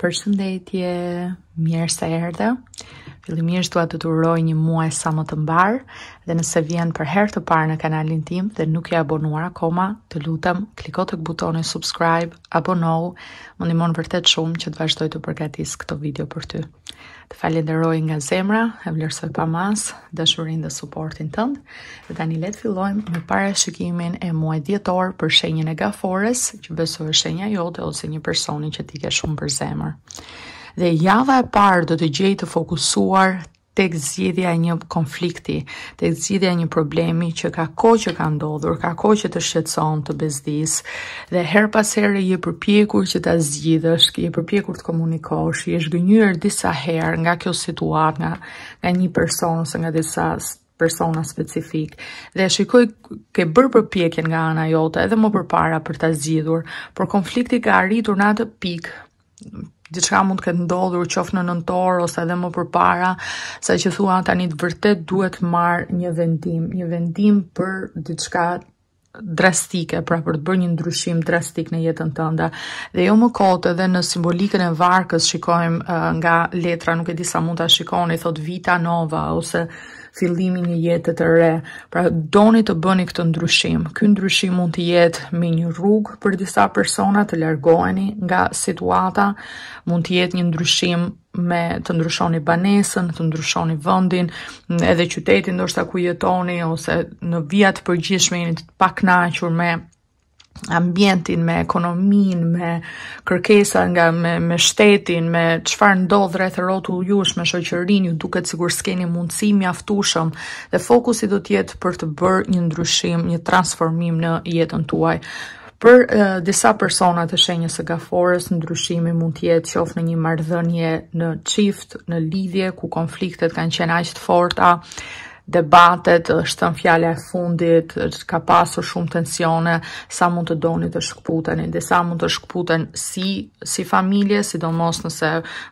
Përshëndetje, mirë se erdhe. Fillimisht dua të të uroj një muaj sa më të mbar dhe nëse vjen për herë të parë në kanalin tim dhe nuk je abonuar akoma, të lutem kliko tek butoni subscribe, abonohu, më ndihmon vërtet shumë që të vazhdoj të përgatis këto video për ty. Të falenderoj nga zemra, e vlerësoj pa mas, dashurinë dhe suportin tënd. Dhe tani le të fillojmë me parashikimin e muajit dhjetor për shenjën e gaforës, që besohet shenja jote ose një personi që ti ke shumë për zemër dhe java e parë do të gjej të fokusuar tek zgjidhja e një konflikti, tek zgjidhja e një problemi që ka kohë që ka ndodhur, ka kohë që të shqetëson, të bezdis, dhe her pas here je përpjekur që ta zgjidhësh, je përpjekur të komunikosh, je zgjënjur disa herë nga kjo situatë, nga nga një person ose nga disa persona specifik dhe shikoj ke bër përpjekin nga ana jote edhe më përpara për ta zgjidhur, por konflikti ka arritur në atë pikë diçka mund të ketë ndodhur qoftë në nëntor ose edhe më përpara, sa që thua tani të vërtet duhet marr një vendim, një vendim për diçka drastike, pra për të bërë një ndryshim drastik në jetën tënde. Dhe jo më kot edhe në simbolikën e varkës shikojmë eh, nga letra, nuk e di sa mund ta shikoni, thot Vita Nova ose fillimin një jetë të re. Pra doni të bëni këtë ndryshim. Ky ndryshim mund të jetë me një rrugë për disa persona të largoheni nga situata, mund të jetë një ndryshim me të ndryshoni banesën, të ndryshoni vendin, edhe qytetin ndoshta ku jetoni ose në vijat përgjithshme jeni të pakënaqur me ambientin me ekonomin me kërkesa nga me me shtetin me çfarë ndodh rreth rrotull ju me shoqërinë ju duket sikur s'keni mundësi mjaftueshëm dhe fokusi do të jetë për të bërë një ndryshim, një transformim në jetën tuaj. Për uh, disa persona të shenjës së gaforës ndryshimi mund të jetë qoftë në një marrëdhënie në çift, në lidhje ku konfliktet kanë qenë aq të forta, debatet, është në fjale e fundit, është ka pasur shumë tensione, sa mund të doni të shkputeni, dhe sa mund të shkëputen si, si familje, si do mos nëse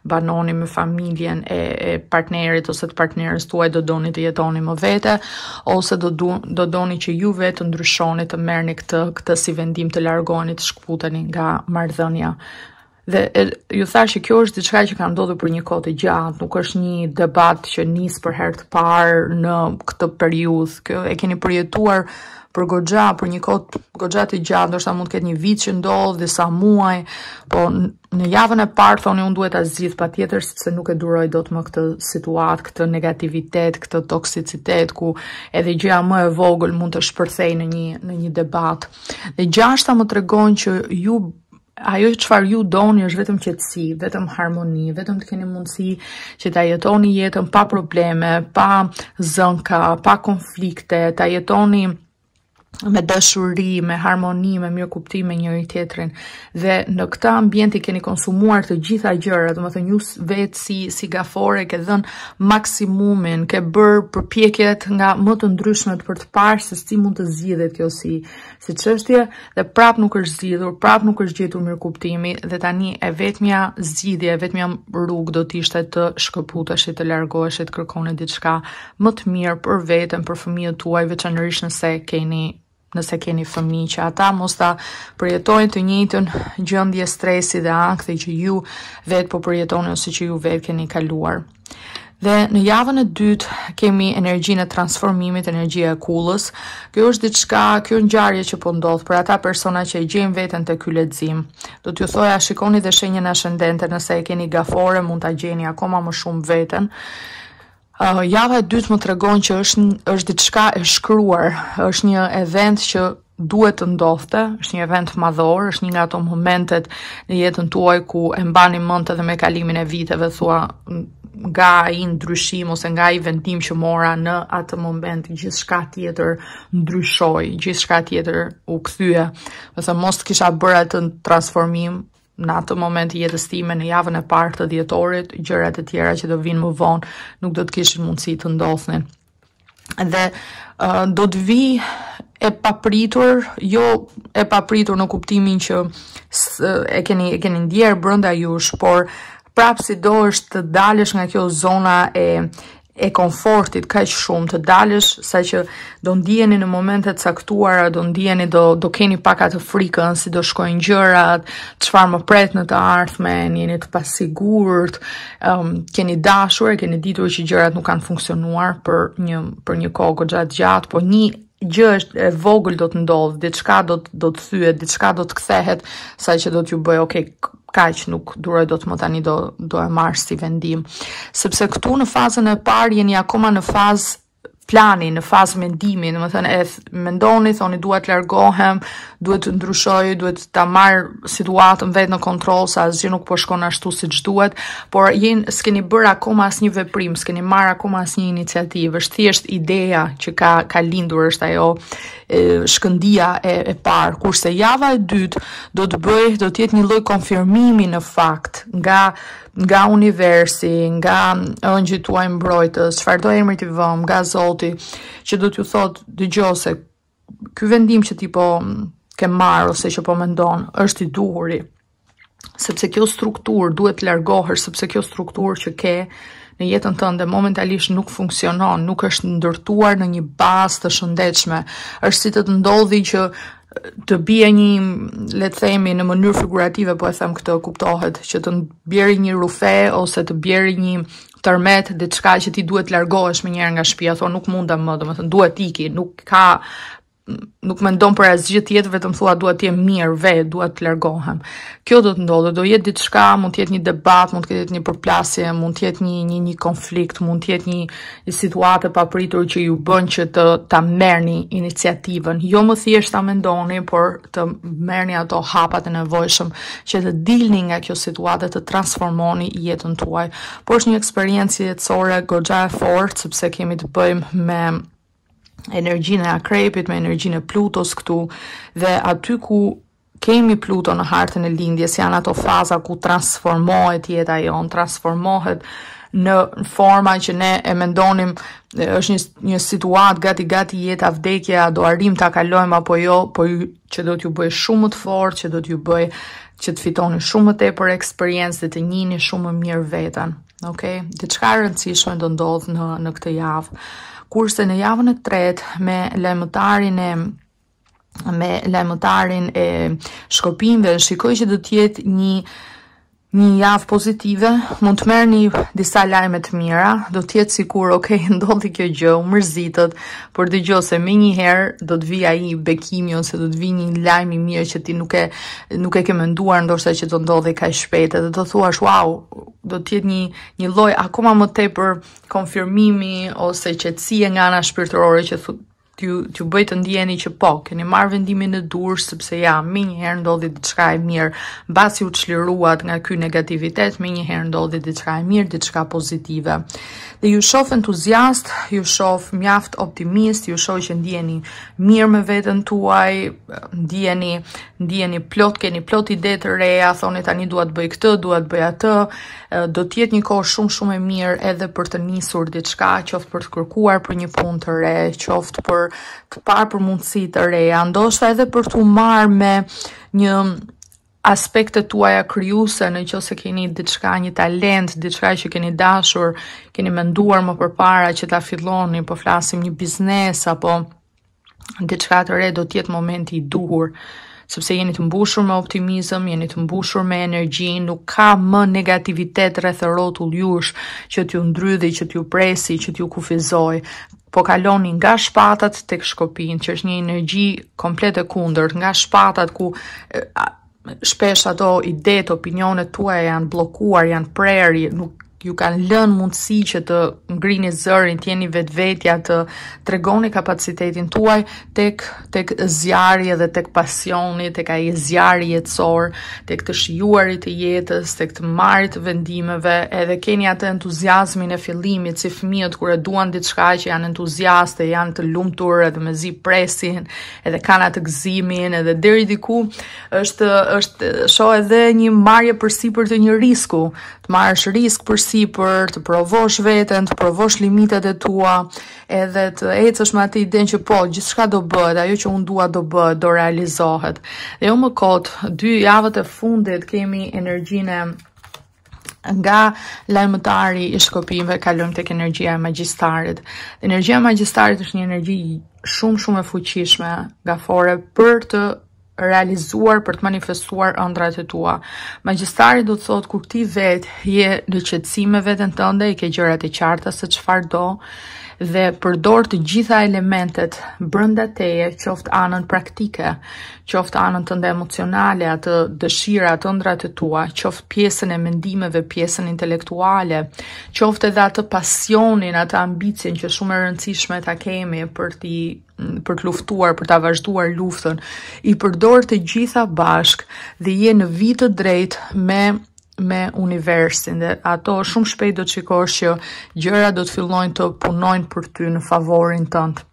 banoni me familjen e, e partnerit ose të partnerës tuaj do doni të jetoni më vete, ose do, do doni që ju vetë të ndryshoni të merni këtë, këtë si vendim të largoni të shkputeni nga mardhënja. Dhe e, ju thash që kjo është diçka që ka ndodhur për një kohë të gjatë, nuk është një debat që nis për herë të parë në këtë periudhë. Kjo e keni përjetuar për goxha për një kohë gogja të gjatë, ndoshta mund të ketë një vit që ndodh dhe sa muaj, po në javën e parë thoni unë duhet ta zgjidh patjetër sepse nuk e duroj dot më këtë situatë, këtë negativitet, këtë toksicitet ku edhe gjëja më e vogël mund të shpërthej në një në një debat. Dhe gjashta më tregon që ju ajo farë ju doni është vetëm qëtësi, vetëm harmoni, vetëm të keni mundësi që të jetoni jetën pa probleme, pa zënka, pa konflikte, të jetoni jetën me dashuri, me harmoni, me mirë kuptim me njëri tjetrin. Dhe në këtë ambient i keni konsumuar të gjitha gjërat, do të thonë ju vetë si si gafore ke dhënë maksimumin, ke bër përpjekjet nga më të ndryshmet për të parë se si mund të zgjidhet kjo si si çështje dhe prap nuk është zgjidhur, prap nuk është gjetur mirë kuptimi dhe tani e vetmja zgjidhje, e vetmja rrugë do të ishte të shkëputesh e të largoheshit, e të kërkonë diçka më të mirë për veten, për fëmijët tuaj, veçanërisht nëse keni nëse keni fëmi që ata mos ta përjetojnë të njëtën gjëndje stresi dhe akte që ju vetë po përjetojnë ose që ju vetë keni kaluar. Dhe në javën e dytë kemi energjinë e transformimit, energjia e kullës. Kjo është diçka, kjo ngjarje që po ndodh për ata persona që e gjejnë veten te ky lexim. Do t'ju a shikoni dhe shenjën ashendente, nëse e keni gafore, mund ta gjeni akoma më shumë veten. Uh, java e dytë më të regon që është, është diçka e shkruar, është një event që duhet të ndofte, është një event madhor, është një nga ato momentet në jetën tuaj ku e mba një edhe me kalimin e viteve, thua nga i ndryshim ose nga i vendim që mora në atë moment gjithë shka tjetër ndryshoj, gjithë shka tjetër u këthyë, dhe thë mos të kisha bërë atë transformim, në atë moment jetës time në javën e partë të djetorit, gjërat e tjera që do vinë më vonë, nuk do të kishin mundësi të ndodhnin. Dhe uh, do të vi e papritur, jo e papritur në kuptimin që së, e keni, e keni ndjerë brënda jush, por prapë si do është të dalësh nga kjo zona e, e konfortit kaq shumë të dalësh sa që do ndjeni në momente të caktuara, do ndjeni do do keni paka të frikën si do shkojnë gjërat, çfarë më pret në të ardhmen, jeni të pasigurt, um, keni dashur, keni ditur që gjërat nuk kanë funksionuar për një për një kohë gjatë gjatë, po një gjë është e vogël do të ndodhë, diçka do të do të thyet, diçka do të kthehet, saqë do t'ju bëj okay, kaq nuk duroj do të më tani do, do e marrë si vendim. Sepse këtu në fazën e parë jeni akoma në fazë plani, në fazë mendimi, në më thënë e mendoni, thoni duhet largohem, duhet të ndryshoj, duhet të marrë situatën vetë në kontrol, sa asgjë nuk po shkon ashtu si që duhet, por jenë, s'keni bërë akoma as një veprim, s'keni marrë akoma as një iniciativë, është thjesht ideja që ka, ka lindur, është ajo, shkëndia e, e parë, kurse java e dytë do të bëjë do të jetë një lloj konfirmimi në fakt nga nga universi, nga ëngjëjt tuaj mbrojtës, çfarë do emri ti vëm, nga Zoti, që do t'ju thotë dëgjose ky vendim që ti po ke marr ose që po mendon, është i duhur sepse kjo strukturë duhet të largohesh sepse kjo strukturë që ke në jetën tënde momentalisht nuk funksionon, nuk është ndërtuar në një bazë të shëndetshme, është si të të ndodhi që të bje një le të themi në mënyrë figurative, po e them këtë kuptohet, që të bjerë një rufe ose të bjerë një tërmet diçka që ti duhet largohesh me njerë nga shtëpia, thonë nuk mundem më, domethënë duhet tiki, nuk ka nuk me ndonë për e zgjit vetëm thua të t'je mirë, vetë, të t'lergohem. Kjo do ndodhë, do jetë ditë shka, mund t'jetë një debat, mund t'jetë një përplasje, mund t'jetë një, një, një konflikt, mund t'jetë një, një situatë pa pritur që ju bën që të t'a mërni iniciativen. Jo më thjesht t'a mendoni, por të mërni ato hapat e nevojshëm që të dilni nga kjo situatë, të transformoni jetën t'uaj. Por është një eksperiencë jetësore, gërgja e fortë, sepse kemi të bëjmë me energjinë e akrepit me energjinë e Plutos këtu dhe aty ku kemi Pluto në hartën e lindjes janë ato faza ku transformohet jeta jon, transformohet në forma që ne e mendonim është një një situatë gati gati jeta vdekja do arrim ta kalojmë apo jo, po që do t'ju bëj shumë më të fortë, që do t'ju bëj që të fitoni shumë më tepër eksperiencë dhe të njihni shumë më mirë veten. Okej, okay? diçka e rëndësishme do ndodh në në këtë javë kurse në javën e tretë me lajmëtarin e me lajmëtarin e shkopinve shikoj që do të jetë një një javë pozitive, mund të merë një disa lajmet mira, do tjetë si kur, ok, ndodhi kjo gjë, u mërzitët, por dhe gjë se me një herë do të vija i bekimi, ose do të vij një lajmi mirë që ti nuk e, nuk e ke mënduar, ndorëse që do ndodhi ka shpetë, dhe do thua shu, wow, do tjetë një, një loj akoma më te për konfirmimi, ose që të si e nga nga shpirtërore që t'ju t'ju bëj të ndiheni që po keni marrë vendimin e dur sepse ja mi një herë ndodhi diçka e mirë basi u çliruat nga ky negativitet mi një herë ndodhi diçka e mirë diçka pozitive dhe ju shoh entuziast ju shoh mjaft optimist ju shoh që ndiheni mirë me veten tuaj ndiheni ndiheni plot keni plot ide të reja thoni tani dua të bëj këtë dua të bëj atë do të jetë një kohë shumë shumë e mirë edhe për të nisur diçka qoftë për të kërkuar për një punë të re qoftë për të parë për mundësi të reja, ndoshta edhe për të marrë me një aspekt të tuaja krijuese, nëse keni diçka, një talent, diçka që keni dashur, keni menduar më përpara që ta filloni, po flasim një biznes apo diçka të re do të jetë momenti i duhur sepse jeni të mbushur me optimizëm, jeni të mbushur me energji, nuk ka më negativitet rreth rrotull jush që t'ju ndrydhë, që t'ju presi, që t'ju kufizojë po kaloni nga shpatat të këshkopin, që është një energji komplet e kunder, nga shpatat ku shpesh ato ide të opinionet tua janë blokuar, janë prerë, nuk ju kanë lënë mundësi që të ngrini zërin, të jeni vetvetja, të tregoni kapacitetin tuaj tek tek zjarri dhe tek pasioni, tek ai zjarri jetësor, tek të shijuarit të jetës, tek të marrit vendimeve, edhe keni atë entuziazmin e fillimit, si fëmijët kur e duan diçka që janë entuziastë, janë të lumtur edhe me zi presin, edhe kanë atë gëzimin, edhe deri diku është është shoh edhe një marrje përsipër të një risku, të marrësh risk për si për të provosh veten, të provosh limitet e tua, edhe të ecësh me atë idenë që po, gjithçka do bëhet, ajo që unë dua do bëhet, do realizohet. Dhe jo më kot, dy javët e fundit kemi energjinë nga lajmëtari i shkopimve kalojmë tek energjia e magjistarit. Energjia e magjistarit është një energji shumë shumë e fuqishme, gafore për të realizuar për të manifestuar ëndrat e tua. Magjistari do të thotë, kur ti vetë je në qëtësime vetën tënde, i ke gjërat e qarta se çfarë do, dhe përdor të gjitha elementet brënda teje, qoftë anën praktike, qoftë anën të ndë emocionale, atë dëshira, atë ndra të tua, qoftë pjesën e mendimeve, pjesën intelektuale, qoftë edhe atë pasionin, atë ambicin që shumë e rëndësishme ta kemi për ti për të luftuar, për të vazhduar luftën, i përdor të gjitha bashk dhe je në vitë drejt me me universin dhe ato shumë shpejt do të shikosh që gjëra do të fillojnë të punojnë për ty në favorin tënd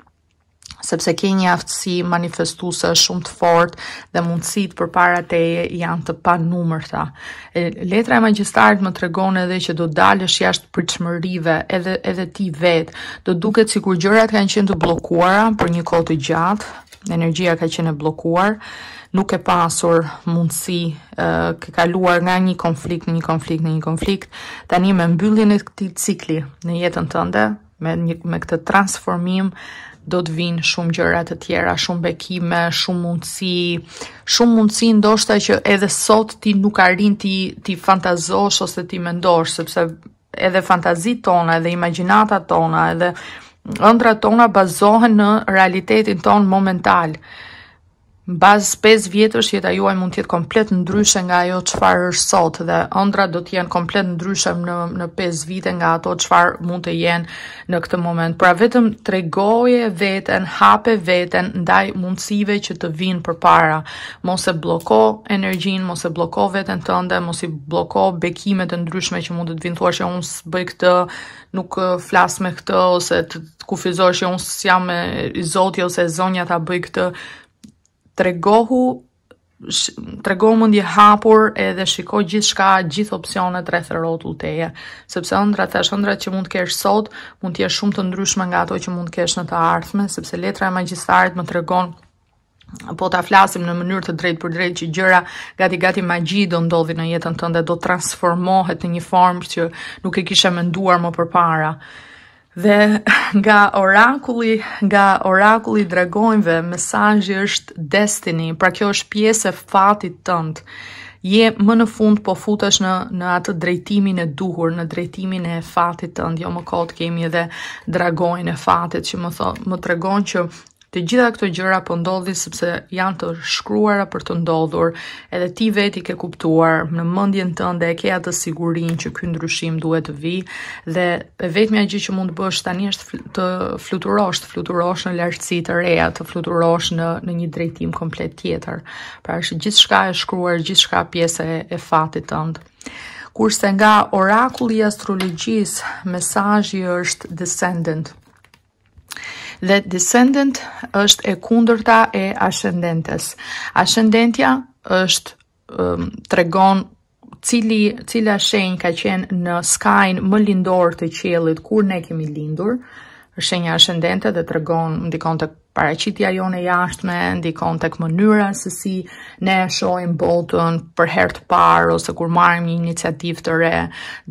sepse ke një aftësi manifestuese shumë të fortë dhe mundësitë përpara teje janë të panumërta. Letra e magjistarit më tregon edhe që do dalësh jashtë pritshmërive, edhe edhe ti vet. Do duket sikur gjërat kanë qenë të bllokuara për një kohë të gjatë, energjia ka qenë e bllokuar nuk e pasur mundësi ke kaluar nga një konflikt në një konflikt në një konflikt tani me mbylljen e këtij cikli në jetën tënde me një, me këtë transformim do të vinë shumë gjëra të tjera, shumë bekime, shumë mundësi, shumë mundësi ndoshta që edhe sot ti nuk arrin ti ti fantazosh ose ti mendosh sepse edhe fantazitë tona, edhe imagjinatat tona, edhe ëndrat tona bazohen në realitetin ton momental. Në bazë 5 vjetësh jeta juaj mund tjetë komplet ndryshe nga jo qëfar është sot dhe ëndra do tjenë komplet ndryshe në, në 5 vite nga ato qëfar mund të jenë në këtë moment. Pra vetëm tregoje veten, hape veten, ndaj mundësive që të vinë për para. Mos e bloko energjin, mos e bloko veten të ndë, mos i bloko bekimet e ndryshme që mund të të vinë thua që unë së bëj këtë, nuk flas me këtë, ose të kufizosh që unë së jam e zoti ose zonja ta bëj këtë, tregohu sh, tregohu mund i hapur edhe shikoj gjithë shka gjithë opcionet rreth rrotull të sepse ëndra të ashtë që mund kesh sot mund tje shumë të ndryshme nga to që mund kesh në të ardhme, sepse letra e magjistarit më tregon po ta flasim në mënyrë të drejtë për drejtë që gjëra gati gati magji do ndodhi në jetën tënde do transformohet në një formë që nuk e kisha menduar më përpara. Dhe nga orakulli, nga orakulli i dragonëve, mesazhi është destiny. Pra kjo është pjesë e fatit tënd. Je më në fund po futesh në në atë drejtimin e duhur, në drejtimin e fatit tënd. Jo më kot kemi edhe dragojnë e fatit që më thon, më tregon që të gjitha këto gjëra po ndodhin sepse janë të shkruara për të ndodhur, edhe ti vetë i ke kuptuar në mendjen tënde e ke atë sigurinë që ky ndryshim duhet të vijë dhe e vetmja gjë që mund të bësh tani është të fluturosh, të fluturosh në lartësi të reja, të fluturosh në në një drejtim komplet tjetër. Pra është gjithçka e shkruar, gjithçka pjesë e, e fatit tënd. Kurse nga orakulli i astrologjisë, mesazhi është descendant dhe descendant është e kundërta e ascendentes. Ascendentja është um, tregon cili cila shenjë ka qenë në skajn më lindor të qiellit kur ne kemi lindur, është shenja ascendente dhe tregon ndikon tek paraqitja jone jashtme, ndikon tek mënyra se si ne shohim botën për herë të parë ose kur marrim një iniciativë të re,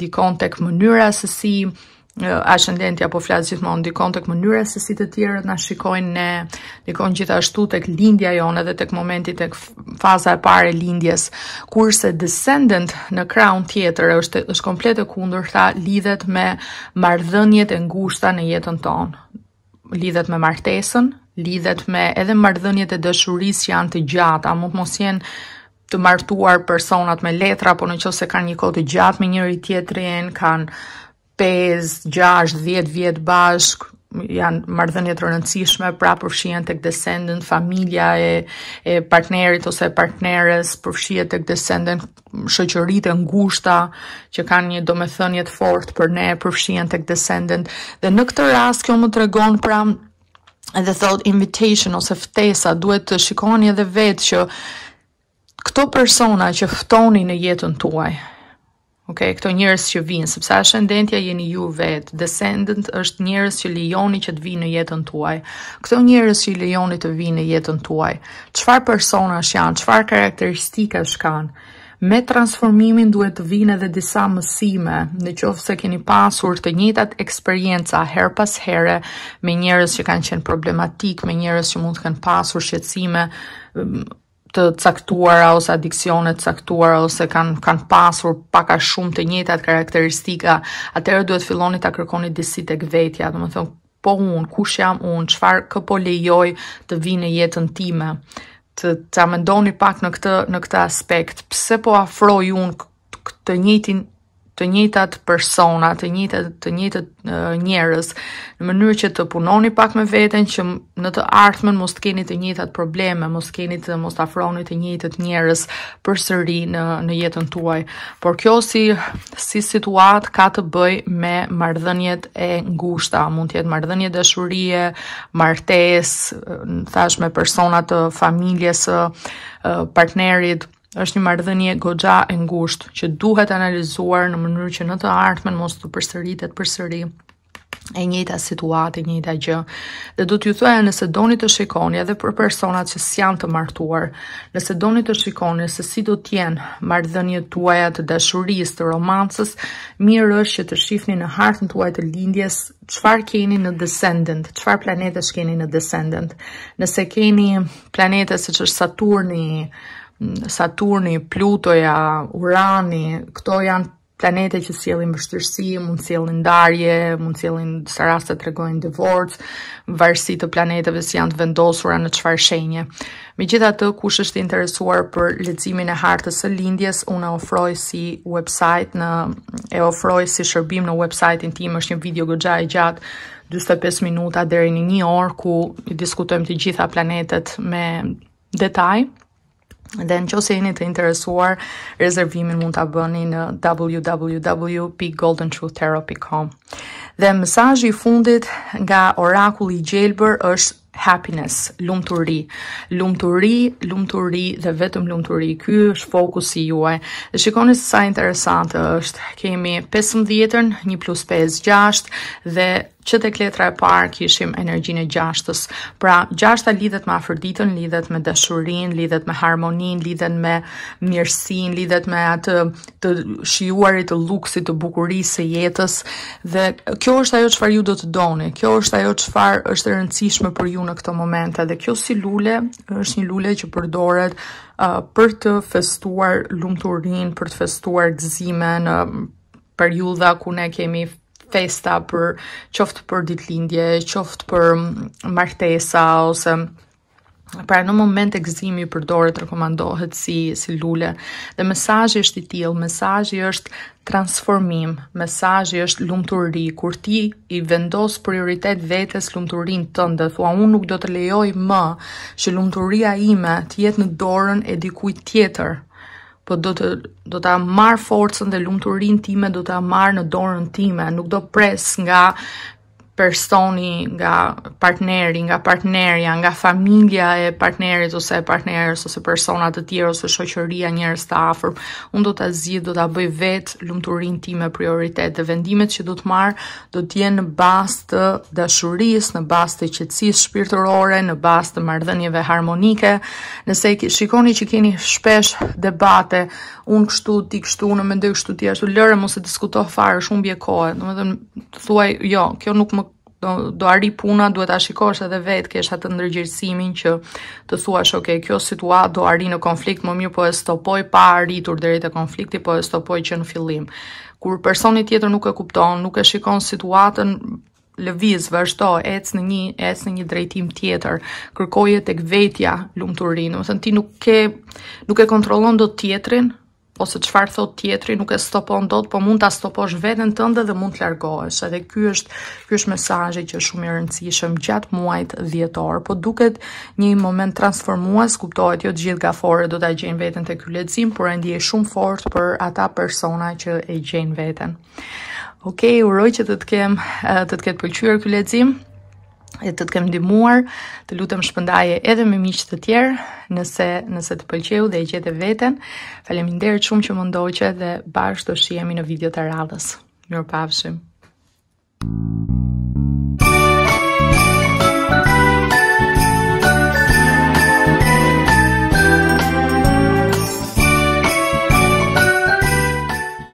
ndikon tek mënyra se si ashendentja po flasë gjithmonë ndikon të këmënyre se si të tjere të shikojnë ne, ndikon gjithashtu të kë lindja jone dhe të kë momenti të kë faza e pare lindjes, kurse descendant në crown tjetër është, është komplet e kundur ta lidhet me mardhënjet e ngushta në jetën tonë, lidhet me martesën, lidhet me edhe mardhënjet e dëshuris janë të gjata, mund mos jenë të martuar personat me letra, po në qëse kanë një kote gjatë me njëri tjetërin, kanë 5, 6, 10 vjet bashk janë marrëdhënie të rëndësishme pra përfshihen tek descendant familja e e partnerit ose partneres të tek descendant shoqëritë ngushta që kanë një domethënie të fortë për ne përfshihen tek descendant dhe në këtë rast kjo më tregon pra edhe thot invitation ose ftesa duhet të shikoni edhe vetë që këto persona që ftoni në jetën tuaj Ok, këto njerëz që vijnë, sepse ashendentja jeni ju vet, descendant është njerëz që lejoni që të vinë në jetën tuaj. Këto njerëz që lejoni të vinë në jetën tuaj, çfarë personash janë, çfarë karakteristika kanë? Me transformimin duhet të vinë edhe disa mësime, në qofë se keni pasur të njëtat eksperienca her pas here me njërës që kanë qenë problematik, me njërës që mund të kanë pasur shqecime, të caktuara ose adiksione të caktuara ose kanë kanë pasur pak a shumë të njëjtat karakteristika, atëherë duhet filloni ta kërkoni disi tek vetja, domethënë po unë, kush jam unë, çfarë kë po lejoj të vinë në jetën time. Të ta mendoni pak në këtë në këtë aspekt. Pse po afroj unë këtë njëjtin të njëjtat persona, të njëtat të njëjtë njerëz, në mënyrë që të punoni pak me veten që në të ardhmen mos keni të njëjtat probleme, mos keni të mos afroni të njëjtët njerëz përsëri në në jetën tuaj. Por kjo si si situat ka të bëjë me marrëdhëniet e ngushta? Mund të jetë marrëdhënie dashurie, martesë, thash me persona të familjes, partnerit është një marrëdhënie goxha e ngushtë që duhet analizuar në mënyrë që në të ardhmen mos të përsëritet përsëri e njëjta situatë, e njëjta gjë. Dhe do t'ju thoya nëse doni të shikoni edhe për personat që janë të martuar, nëse doni të shikoni se si do të jenë marrëdhëniet tuaja të dashurisë, të romancës, mirë është që të shihni në hartën tuaj të lindjes çfarë keni në descendant, çfarë planetë keni në descendant. Nëse keni planetë siç është Saturni, Saturni, Plutoja, Urani, këto janë planete që sjellin vështirësi, mund sjellin ndarje, mund sjellin disa raste tregojnë divorc, varësi të planeteve si janë të vendosura në çfarë shenje. Megjithatë, kush është i interesuar për leximin e hartës së lindjes, unë ofroj si website në e ofroj si shërbim në websajtin tim, është një video goxha e gjatë, 45 minuta deri në 1 orë ku diskutojmë të gjitha planetet me detaj. Dhe në se jeni të interesuar, rezervimin mund të abëni në www.goldentruththerapy.com Dhe i fundit nga orakulli gjelbër është happiness, lumturi, lumturi, lumturi dhe vetëm lumturi, ky është fokusi juaj. Dhe shikoni sa interesante është, kemi 15-ën, 1 plus 5, 6 dhe që të kletra e parë kishim energjinë e gjashtës. Pra, gjashta lidhet me afërditën, lidhet me dashurinë, lidhet me harmoninë, lidhet me mirësinë, lidhet me atë të shijuarit të luksit, të bukurisë së jetës dhe kjo është ajo çfarë ju do të doni. Kjo është ajo çfarë është e rëndësishme për ju në këtë moment. Dhe kjo si lule është një lule që përdoret uh, për të festuar lumturinë, për të festuar gëzimin në uh, periudha ku ne kemi festa për qoftë për ditëlindje, qoftë për martesa ose Pra në moment e gëzimi për dore të rekomandohet si, si lule dhe mesajë është i tilë, mesajë është transformim, mesajë është lumëturi, kur ti i vendos prioritet vetës lumëturin të ndë, thua unë nuk do të lejoj më që lumëturia ime të jetë në dorën e dikuj tjetër, po do të do ta marr forcën dhe lumturinë time do ta marr në dorën time nuk do pres nga personi nga partneri, nga partnerja, nga familja e partnerit ose e partnerës ose persona të tjerë ose shoqëria njerëz të afër, un do ta zgjidh, do ta bëj vet lumturinë time prioritet dhe vendimet që do të marr do të jenë në bazë të dashurisë, në bazë të qetësisë shpirtërore, në bazë të marrëdhënieve harmonike. Nëse shikoni që keni shpesh debate, un kështu, ti kështu, unë mendoj kështu, ti ashtu, lëre mos e diskuto fare, shumë bie kohë. Domethënë thuaj, jo, kjo nuk më do, do arri puna, duhet a shikosh edhe vetë, kesh atë ndërgjërsimin që të thuash, oke, okay, kjo situatë do arri në konflikt, më mirë po e stopoj pa arritur dhe rejtë e konflikti, po e stopoj që në fillim. Kur personi tjetër nuk e kupton, nuk e shikon situatën, lëviz, vazhdo, ec në një, ec në një drejtim tjetër, kërkoje tek vetja lumturinë. Do të thënë ti nuk ke nuk e kontrollon dot tjetrin, po se qëfar thot tjetëri nuk e stopon do të, po mund të stoposh vetën tënde dhe mund të largohesh. Edhe ky është, ky është mesajë që shumë i rëndësishëm gjatë muajt dhjetor, po duket një moment transformuas, kuptohet jo të gjithë gafore do të gjenë vetën të kyllecim, por e ndje shumë fort për ata persona që e gjenë vetën. Okej, okay, uroj që të të kem, të të ketë pëlqyër kyllecim, e të të kem dimuar, të lutëm shpëndaje edhe me miqë të tjerë, nëse, nëse të pëlqeu dhe e gjete veten, faleminderit shumë që më ndoqe dhe bashkë të shihemi në video të radhës. Mirë pavshim.